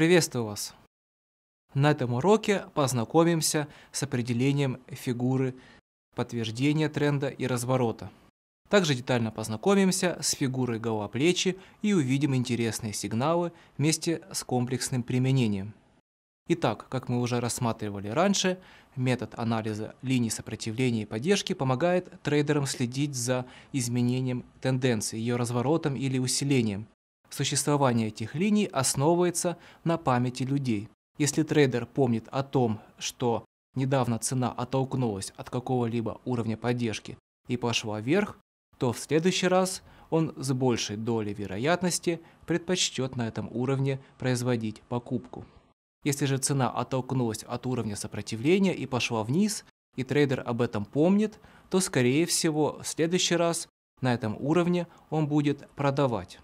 Приветствую вас! На этом уроке познакомимся с определением фигуры подтверждения тренда и разворота. Также детально познакомимся с фигурой голова плечи и увидим интересные сигналы вместе с комплексным применением. Итак, как мы уже рассматривали раньше, метод анализа линий сопротивления и поддержки помогает трейдерам следить за изменением тенденции, ее разворотом или усилением, Существование этих линий основывается на памяти людей. Если трейдер помнит о том, что недавно цена оттолкнулась от какого-либо уровня поддержки и пошла вверх, то в следующий раз он с большей долей вероятности предпочтет на этом уровне производить покупку. Если же цена оттолкнулась от уровня сопротивления и пошла вниз, и трейдер об этом помнит, то скорее всего в следующий раз на этом уровне он будет продавать.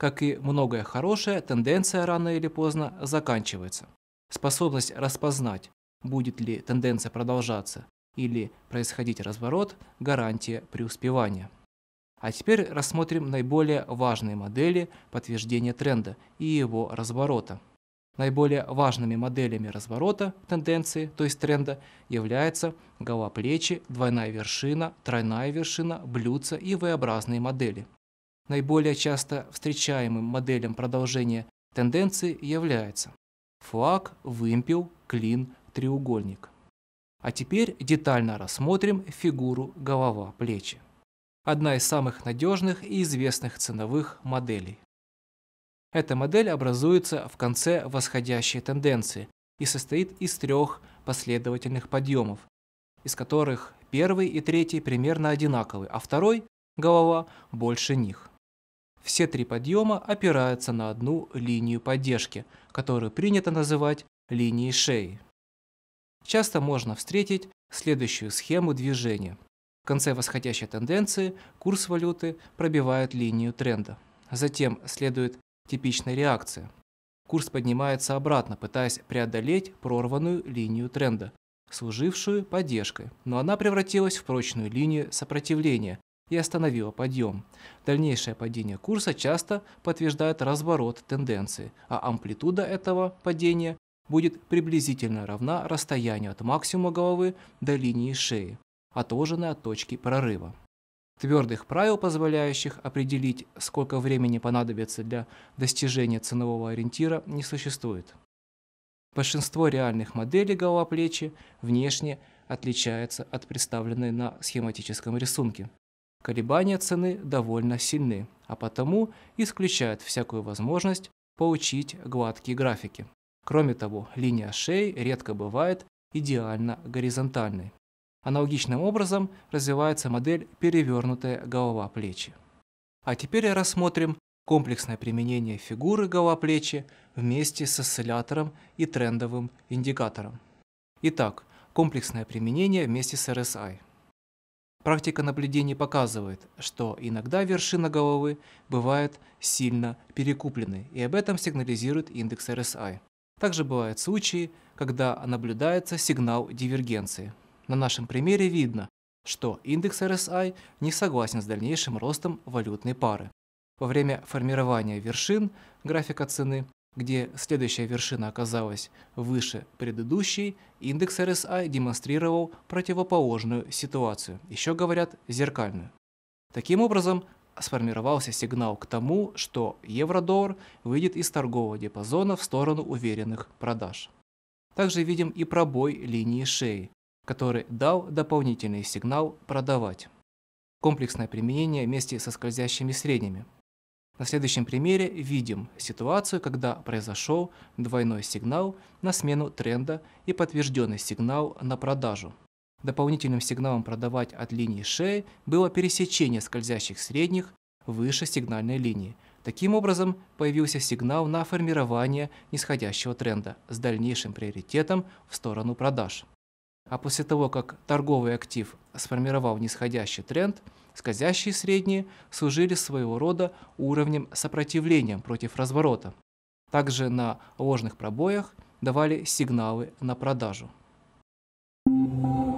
Как и многое хорошее, тенденция рано или поздно заканчивается. Способность распознать, будет ли тенденция продолжаться или происходить разворот, гарантия преуспевания. А теперь рассмотрим наиболее важные модели подтверждения тренда и его разворота. Наиболее важными моделями разворота тенденции, то есть тренда, являются голова плечи, двойная вершина, тройная вершина, блюдца и V-образные модели наиболее часто встречаемым моделям продолжения тенденции является флаг, вымпел, клин, треугольник. А теперь детально рассмотрим фигуру голова-плечи. Одна из самых надежных и известных ценовых моделей. Эта модель образуется в конце восходящей тенденции и состоит из трех последовательных подъемов, из которых первый и третий примерно одинаковы, а второй, голова, больше них. Все три подъема опираются на одну линию поддержки, которую принято называть линией шеи. Часто можно встретить следующую схему движения. В конце восходящей тенденции курс валюты пробивает линию тренда. Затем следует типичная реакция. Курс поднимается обратно, пытаясь преодолеть прорванную линию тренда, служившую поддержкой, но она превратилась в прочную линию сопротивления, и остановила подъем. Дальнейшее падение курса часто подтверждает разворот тенденции, а амплитуда этого падения будет приблизительно равна расстоянию от максимума головы до линии шеи, отложенной от точки прорыва. Твердых правил, позволяющих определить, сколько времени понадобится для достижения ценового ориентира, не существует. Большинство реальных моделей голова плечи внешне отличается от представленной на схематическом рисунке. Колебания цены довольно сильны, а потому исключают всякую возможность получить гладкие графики. Кроме того, линия шеи редко бывает идеально горизонтальной. Аналогичным образом развивается модель перевернутая голова плечи. А теперь рассмотрим комплексное применение фигуры голова плечи вместе с осциллятором и трендовым индикатором. Итак, комплексное применение вместе с RSI – Практика наблюдений показывает, что иногда вершина головы бывает сильно перекупленной, и об этом сигнализирует индекс RSI. Также бывают случаи, когда наблюдается сигнал дивергенции. На нашем примере видно, что индекс RSI не согласен с дальнейшим ростом валютной пары. Во время формирования вершин графика цены где следующая вершина оказалась выше предыдущей, индекс RSI демонстрировал противоположную ситуацию, еще говорят зеркальную. Таким образом, сформировался сигнал к тому, что евро-доллар выйдет из торгового диапазона в сторону уверенных продаж. Также видим и пробой линии шеи, который дал дополнительный сигнал продавать. Комплексное применение вместе со скользящими средними – на следующем примере видим ситуацию, когда произошел двойной сигнал на смену тренда и подтвержденный сигнал на продажу. Дополнительным сигналом продавать от линии шеи было пересечение скользящих средних выше сигнальной линии. Таким образом, появился сигнал на формирование нисходящего тренда с дальнейшим приоритетом в сторону продаж. А после того, как торговый актив сформировал нисходящий тренд, Скользящие средние служили своего рода уровнем сопротивления против разворота. Также на ложных пробоях давали сигналы на продажу. Thank you.